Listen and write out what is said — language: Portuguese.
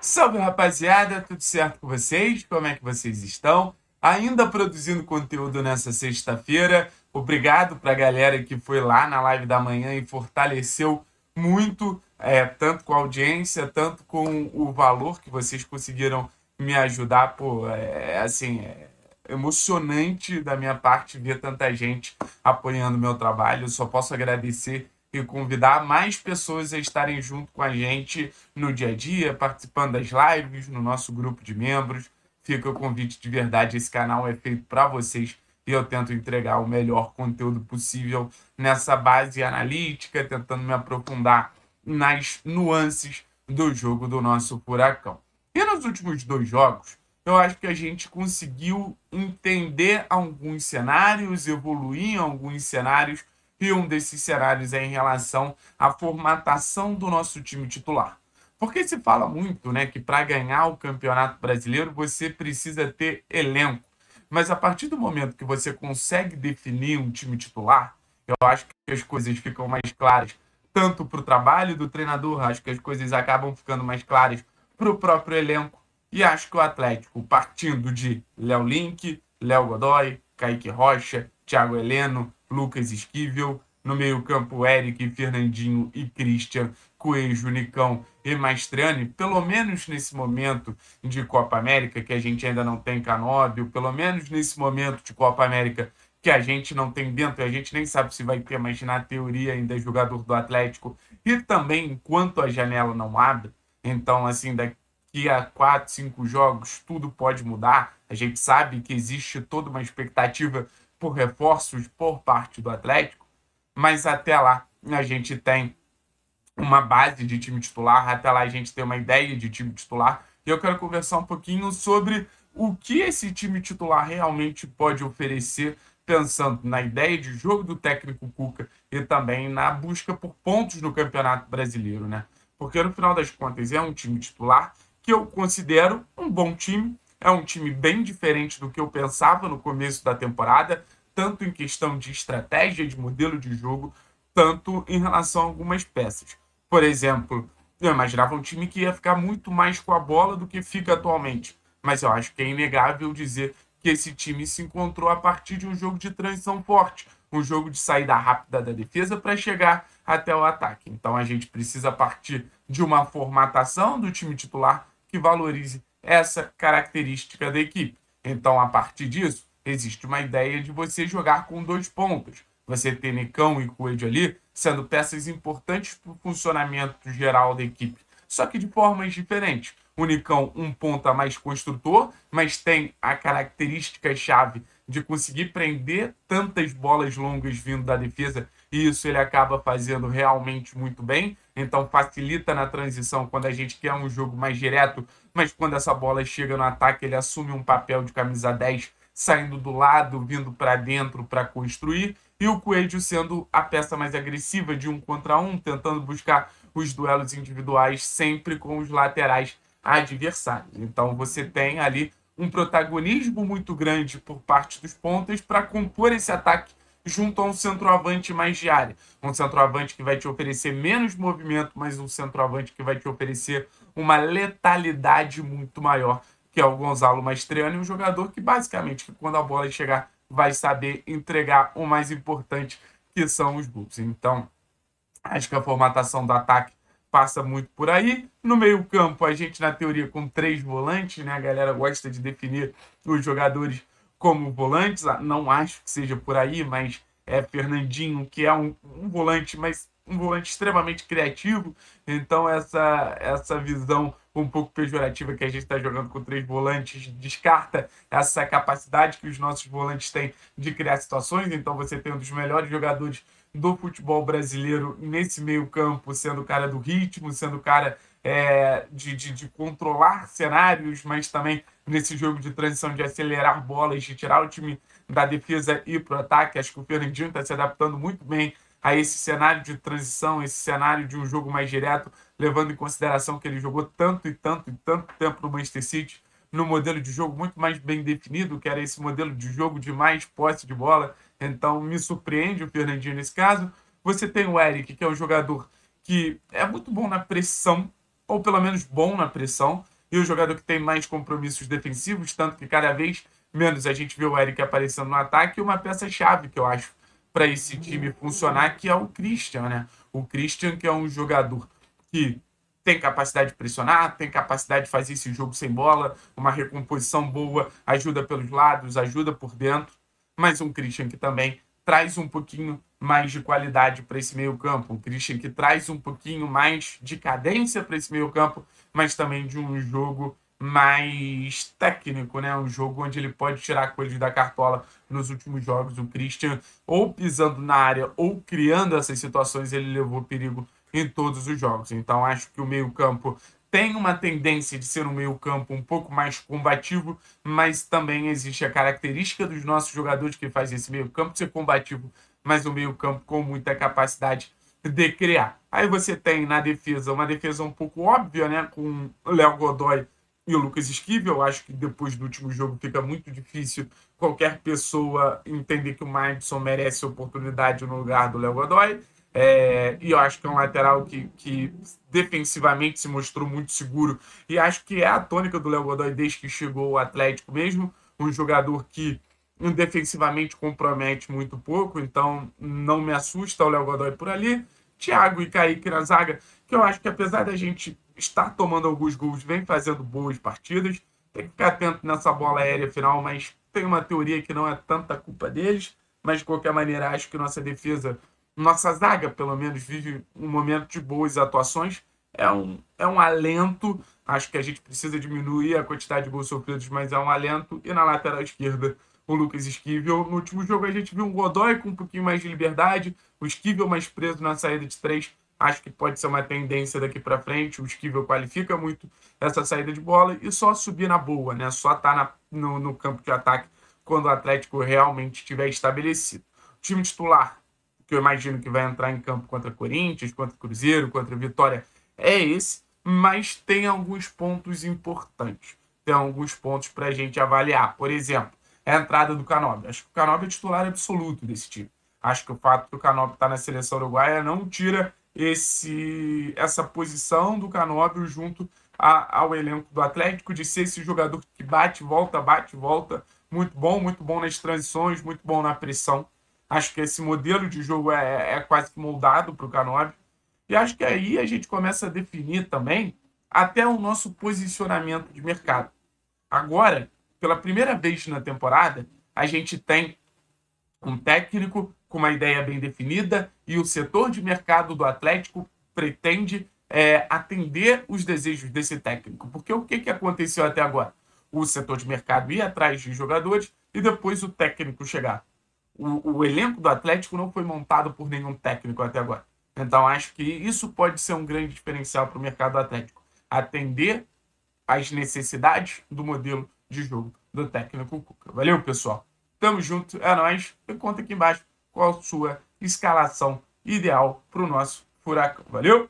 Salve rapaziada, tudo certo com vocês? Como é que vocês estão? Ainda produzindo conteúdo nessa sexta-feira. Obrigado pra galera que foi lá na live da manhã e fortaleceu muito, é, tanto com a audiência, tanto com o valor que vocês conseguiram me ajudar. Pô, é, é assim, é emocionante da minha parte ver tanta gente apoiando o meu trabalho. Eu só posso agradecer e convidar mais pessoas a estarem junto com a gente no dia a dia, participando das lives, no nosso grupo de membros. Fica o convite de verdade, esse canal é feito para vocês e eu tento entregar o melhor conteúdo possível nessa base analítica, tentando me aprofundar nas nuances do jogo do nosso Furacão. E nos últimos dois jogos, eu acho que a gente conseguiu entender alguns cenários, evoluir em alguns cenários e um desses cenários é em relação à formatação do nosso time titular. Porque se fala muito né, que para ganhar o Campeonato Brasileiro você precisa ter elenco. Mas a partir do momento que você consegue definir um time titular, eu acho que as coisas ficam mais claras tanto para o trabalho do treinador, acho que as coisas acabam ficando mais claras para o próprio elenco. E acho que o Atlético, partindo de Léo Link, Léo Godoy, Kaique Rocha, Thiago Heleno, Lucas Esquivel. No meio-campo, Eric, Fernandinho e Christian, Coelho, Nicão e Maestrani. Pelo menos nesse momento de Copa América, que a gente ainda não tem Canóbio, pelo menos nesse momento de Copa América, que a gente não tem dentro, a gente nem sabe se vai ter, mas na teoria ainda é jogador do Atlético. E também, enquanto a janela não abre, então, assim, daqui daqui a quatro, cinco jogos tudo pode mudar. A gente sabe que existe toda uma expectativa por reforços por parte do Atlético, mas até lá a gente tem uma base de time titular, até lá a gente tem uma ideia de time titular. E eu quero conversar um pouquinho sobre o que esse time titular realmente pode oferecer, pensando na ideia de jogo do técnico Cuca e também na busca por pontos no Campeonato Brasileiro, né? Porque no final das contas é um time titular que eu considero um bom time. É um time bem diferente do que eu pensava no começo da temporada, tanto em questão de estratégia, de modelo de jogo, tanto em relação a algumas peças. Por exemplo, eu imaginava um time que ia ficar muito mais com a bola do que fica atualmente. Mas eu acho que é inegável dizer que esse time se encontrou a partir de um jogo de transição forte, um jogo de saída rápida da defesa para chegar até o ataque. Então a gente precisa partir de uma formatação do time titular que valorize essa característica da equipe. Então, a partir disso, existe uma ideia de você jogar com dois pontos. Você ter Nicão e Coelho ali sendo peças importantes para o funcionamento geral da equipe, só que de formas diferentes. O Nicão, um ponta mais construtor, mas tem a característica chave de conseguir prender tantas bolas longas vindo da defesa e isso ele acaba fazendo realmente muito bem. Então facilita na transição quando a gente quer um jogo mais direto, mas quando essa bola chega no ataque, ele assume um papel de camisa 10, saindo do lado, vindo para dentro para construir, e o Coelho sendo a peça mais agressiva de um contra um, tentando buscar os duelos individuais sempre com os laterais adversários. Então você tem ali um protagonismo muito grande por parte dos pontas para compor esse ataque junto a um centroavante mais de área. Um centroavante que vai te oferecer menos movimento, mas um centroavante que vai te oferecer uma letalidade muito maior, que é o Gonzalo Mastriano, e um jogador que basicamente, quando a bola chegar, vai saber entregar o mais importante, que são os gols. Então, acho que a formatação do ataque passa muito por aí. No meio-campo, a gente, na teoria, com três volantes, né? A galera gosta de definir os jogadores como volantes. Ah, não acho que seja por aí, mas é Fernandinho, que é um, um volante, mas um volante extremamente criativo. Então, essa, essa visão um pouco pejorativa que a gente está jogando com três volantes descarta essa capacidade que os nossos volantes têm de criar situações. Então, você tem um dos melhores jogadores do futebol brasileiro nesse meio-campo, sendo o cara do ritmo, sendo o cara é, de, de, de, controlar cenários, mas também nesse jogo de transição de acelerar bolas, de tirar o time da defesa e ir para o ataque. Acho que o Fernandinho está se adaptando muito bem a esse cenário de transição, esse cenário de um jogo mais direto, levando em consideração que ele jogou tanto e tanto e tanto tempo no Manchester City, no modelo de jogo muito mais bem definido, que era esse modelo de jogo de mais posse de bola. Então me surpreende o Fernandinho nesse caso. Você tem o Eric, que é um jogador que é muito bom na pressão, ou pelo menos bom na pressão, e o jogador que tem mais compromissos defensivos, tanto que cada vez menos a gente vê o Eric aparecendo no ataque, e uma peça-chave que eu acho para esse time funcionar, que é o Christian, né? O Christian, que é um jogador que tem capacidade de pressionar, tem capacidade de fazer esse jogo sem bola, uma recomposição boa, ajuda pelos lados, ajuda por dentro, mas um Christian que também traz um pouquinho mais de qualidade para esse meio-campo. O Christian que traz um pouquinho mais de cadência para esse meio-campo, mas também de um jogo mais técnico, né? Um jogo onde ele pode tirar coelhos da cartola nos últimos jogos. O Christian, ou pisando na área, ou criando essas situações, ele levou perigo em todos os jogos. Então, acho que o meio-campo tem uma tendência de ser um meio-campo um pouco mais combativo, mas também existe a característica dos nossos jogadores que faz esse meio-campo ser combativo mas um meio-campo com muita capacidade de criar. Aí você tem na defesa uma defesa um pouco óbvia, né? Com Léo Godoy e o Lucas Esquivel. Acho que depois do último jogo fica muito difícil qualquer pessoa entender que o Madison merece oportunidade no lugar do Léo Godoy. É, e eu acho que é um lateral que, que defensivamente se mostrou muito seguro. E acho que é a tônica do Léo Godoy desde que chegou o Atlético mesmo. Um jogador que defensivamente compromete muito pouco, então não me assusta o Léo Godoy por ali. Thiago e Kaique na zaga, que eu acho que apesar da gente estar tomando alguns gols, vem fazendo boas partidas. Tem que ficar atento nessa bola aérea final, mas tem uma teoria que não é tanta culpa deles. Mas de qualquer maneira, acho que nossa defesa, nossa zaga, pelo menos, vive um momento de boas atuações. É um, é um alento. Acho que a gente precisa diminuir a quantidade de gols sofridos, mas é um alento. E na lateral esquerda, o Lucas Esquivel. No último jogo a gente viu um Godoy com um pouquinho mais de liberdade, o Esquivel mais preso na saída de três. Acho que pode ser uma tendência daqui para frente. O Esquivel qualifica muito essa saída de bola e só subir na boa, né? Só estar tá no, no campo de ataque quando o Atlético realmente estiver estabelecido. O time titular, que eu imagino que vai entrar em campo contra Corinthians, contra Cruzeiro, contra Vitória, é esse, mas tem alguns pontos importantes. Tem alguns pontos para a gente avaliar. Por exemplo, é a entrada do Canobi. Acho que o Canobi é titular absoluto desse time. Acho que o fato do Canobi estar tá na seleção uruguaia não tira esse essa posição do Canóbio junto a, ao elenco do Atlético, de ser esse jogador que bate, volta, bate, volta. Muito bom, muito bom nas transições, muito bom na pressão. Acho que esse modelo de jogo é, é, é quase que moldado para o Canóbio. E acho que aí a gente começa a definir também até o nosso posicionamento de mercado. Agora, pela primeira vez na temporada, a gente tem um técnico com uma ideia bem definida e o setor de mercado do Atlético pretende é, atender os desejos desse técnico. Porque o que, que aconteceu até agora? O setor de mercado ia atrás de jogadores e depois o técnico chegar. O, o elenco do Atlético não foi montado por nenhum técnico até agora. Então acho que isso pode ser um grande diferencial para o mercado Atlético. Atender as necessidades do modelo de jogo do técnico Cuca. Valeu, pessoal. Tamo junto, é nóis. E conta aqui embaixo qual a sua escalação ideal para o nosso Furacão. Valeu!